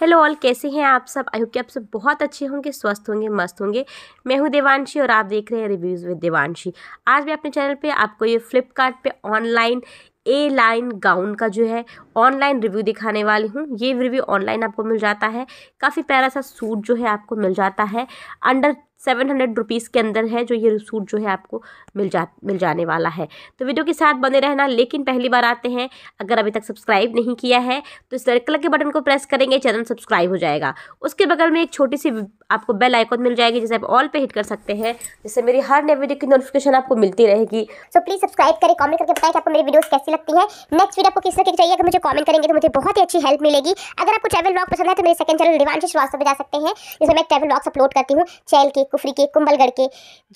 hello all कैसे हैं आप सब आई होप कि आप सब बहुत अच्छे होंगे स्वस्थ होंगे मस्त होंगे मैं हूं देवांशी और आप देख रहे हैं रिव्यूज़ विद देवांशी आज मैं अपने चैनल पे आपको ये Flipkart online A line gown का जो है ऑनलाइन रिव्यू दिखाने वाली हूँ ये रिव्यू ऑनलाइन आपको मिल जाता है काफ़ी प्यारा सा सूट जो है आपको मिल जाता है अंडर सेवन हंड्रेड रुपीज़ के अंदर है जो ये सूट जो है आपको मिल जा मिल जाने वाला है तो वीडियो के साथ बने रहना लेकिन पहली बार आते हैं अगर अभी तक सब्सक्राइब नहीं किया है तो इस रेड कलर के बटन को प्रेस करेंगे चैनल सब्सक्राइब हो जाएगा उसके बगल में एक छोटी सी आपको बेल आइकॉन मिल जाएगी जिसे आप ऑल पे हिट कर सकते हैं जिससे मेरी हर नए वीडियो की नोटिफिकेशन आपको मिलती रहेगी सो प्लीज़ सब्सक्राइब करें कॉमेंट करके बताएं कि आपको मेरी वीडियोज़ कैसी लगती है नेक्स्ट वीडियो आपको किस तरह की चाहिए अगर मुझे कमेंट करेंगे तो मुझे बहुत ही अच्छी हेल्प मिलेगी अगर आपको ट्रैवल ब्लॉग पसंद है तो मेरे सेकंड चैनल रिवांशी श्रीवास्तव में जा सकते हैं जिसमें मैं ट्रैवल ब्लॉग्स अपलोड करती हूँ चैनल की के कुफरी के कुंबलगढ़ के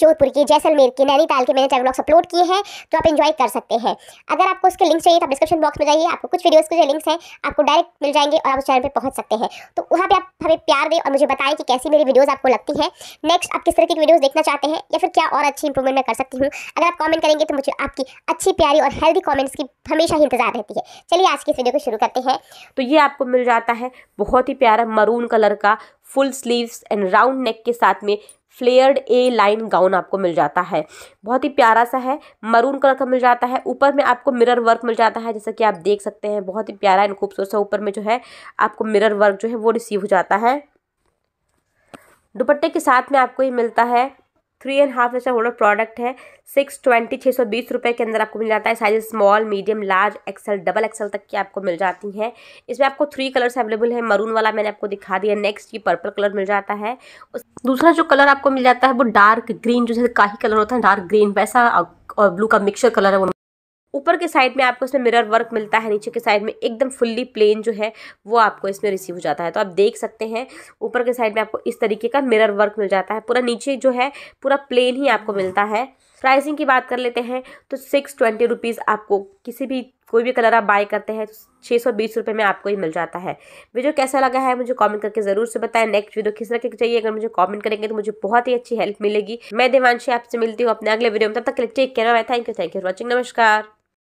जोधपुर के जैसलमेर के नैनीताल के मैंने चार ब्लॉग्स अपलोड किए हैं तो आप इन्जॉय कर सकते हैं अगर आपको उसके लिंक चाहिए तो आप डिस्क्रिप्शन बॉक्स में जाइए आपको कुछ वीडियोज़ के जो लिंक्स हैं आपको डायरेक्ट मिल जाएंगे और आप उस चैनल पर पहुँच सकते हैं तो वहाँ पर आप हमें प्यार दें और मुझे बताएं कि कैसी मेरी वीडियोज़ आपको लगती है नेक्स्ट आप किस तरह की वीडियोज़ देखना चाहते हैं या फिर क्या और अच्छी इंप्रूवमेंट मैं कर सकती हूँ अगर आप कॉमेंट करेंगे तो मुझे आपकी अच्छी प्यारी और हेल्दी कॉमेंट्स की हमेशा ही इंतजार रहती है चलिए आज की इस वीडियो को शुरू करते हैं तो ये आपको मिल जाता है बहुत ही प्यारा मरून कलर का full sleeves and round neck के साथ में फ्लेयर्ड ए लाइन गाउन आपको मिल जाता है बहुत ही प्यारा सा है मरून कलर का मिल जाता है ऊपर में आपको मिरर वर्क मिल जाता है जैसा कि आप देख सकते हैं बहुत ही प्यारा एंड खूबसूरत सा ऊपर में जो है आपको मिरर वर्क जो है वो रिसीव हो जाता है दुपट्टे के साथ में आपको ये मिलता है थ्री एंड हाफ ऐसा होल्डर प्रोडक्ट है सिक्स ट्वेंटी छः सौ बीस रुपये के अंदर आपको मिल जाता है size small medium large XL double XL तक की आपको मिल जाती हैं इसमें आपको थ्री कलर्स अवेलेबल है मरून वाला मैंने आपको दिखा दिया नेक्स्ट ये पर्पल कलर मिल जाता है दूसरा जो कलर आपको मिल जाता है वो डार्क ग्रीन जो जैसे काही कलर होता है डार्क ग्रीन वैसा और ब्लू का मिक्सर कलर है ऊपर के साइड में आपको इसमें मिरर वर्क मिलता है नीचे के साइड में एकदम फुल्ली प्लेन जो है वो आपको इसमें रिसीव हो जाता है तो आप देख सकते हैं ऊपर के साइड में आपको इस तरीके का मिरर वर्क मिल जाता है पूरा नीचे जो है पूरा प्लेन ही आपको मिलता है प्राइसिंग की बात कर लेते हैं तो सिक्स ट्वेंटी रुपीज़ आपको किसी भी कोई भी कलर आप बाय करते हैं तो छः सौ बीस रुपये में आपको ही मिल जाता है वीडियो कैसा लगा है मुझे कमेंट करके ज़रूर से बताएं नेक्स्ट वीडियो किस तरह के चाहिए अगर मुझे कमेंट करेंगे तो मुझे बहुत ही अच्छी हेल्प मिलेगी मैं देवानशी आपसे मिलती हूँ अपने अगले वीडियो में तब तक के लिए take care bye thank you thank you for watching नमस्कार